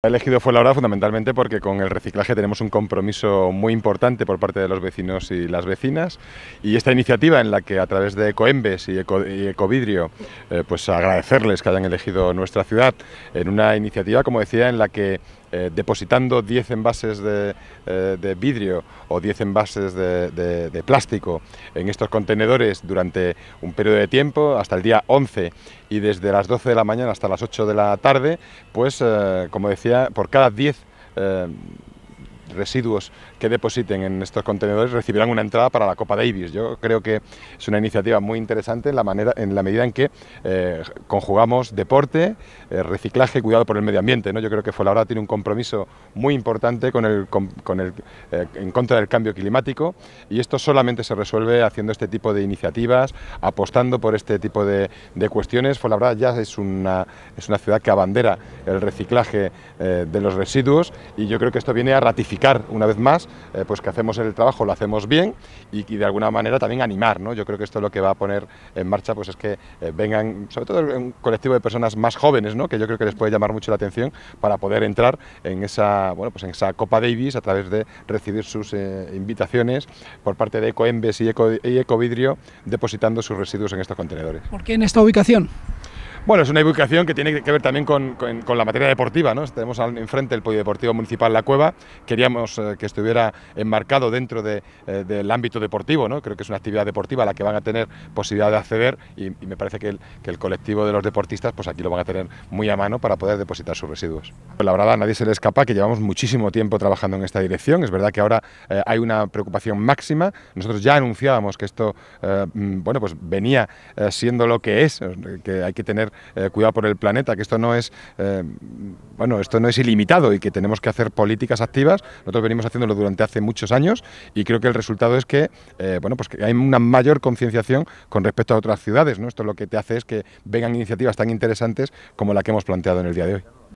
He elegido hora fundamentalmente porque con el reciclaje tenemos un compromiso muy importante por parte de los vecinos y las vecinas y esta iniciativa en la que a través de Ecoembes y, Ecovidrio eh, pues agradecerles que hayan elegido nuestra ciudad en una iniciativa como decía en la que eh, depositando 10 envases eh, de, vidrio o 10 envases de, plástico en estos contenedores durante un periodo de tiempo, hasta el día 11 y desde las 12 de la mañana hasta las 8 de la tarde, pues eh, como decía, por cada 10 residuos que depositen en estos contenedores recibirán una entrada para la Copa Davis. Yo creo que es una iniciativa muy interesante en la, manera, en la medida en que eh, conjugamos deporte, eh, reciclaje y cuidado por el medio ambiente. ¿no? Yo creo que Fuenlabrada tiene un compromiso muy importante con eh, en contra del cambio climático y esto solamente se resuelve haciendo este tipo de iniciativas, apostando por este tipo de, de cuestiones. Fuenlabrada ya es una, es una ciudad que abandera el reciclaje de los residuos y yo creo que esto viene a ratificar una vez más eh, pues que hacemos el trabajo, lo hacemos bien y, de alguna manera también animar. ¿no? Yo creo que esto lo que va a poner en marcha pues es que eh, vengan, sobre todo un colectivo de personas más jóvenes, ¿no? que yo creo que les puede llamar mucho la atención para poder entrar en esa, bueno, pues en esa Copa Davis a través de recibir sus eh, invitaciones por parte de Ecoembes y, Eco, y Ecovidrio depositando sus residuos en estos contenedores. ¿Por qué en esta ubicación? Bueno, es una ubicación que tiene que ver también con, la materia deportiva. ¿no? Tenemos enfrente el Polideportivo Municipal La Cueva. Queríamos eh, que estuviera enmarcado dentro eh, del ámbito deportivo. ¿no? Creo que es una actividad deportiva a la que van a tener posibilidad de acceder y, me parece que el, el, colectivo de los deportistas pues aquí lo van a tener muy a mano para poder depositar sus residuos. Pues la verdad, a nadie se le escapa que llevamos muchísimo tiempo trabajando en esta dirección. Es verdad que ahora eh, hay una preocupación máxima. Nosotros ya anunciábamos que esto mm, bueno, pues venía siendo lo que es, que hay que tener eh, cuidado por el planeta, que esto no es eh, bueno, esto no es ilimitado y que tenemos que hacer políticas activas. Nosotros venimos haciéndolo durante hace muchos años y creo que el resultado es que eh, bueno, pues que hay una mayor concienciación con respecto a otras ciudades, ¿no? Esto lo que te hace es que vengan iniciativas tan interesantes como la que hemos planteado en el día de hoy.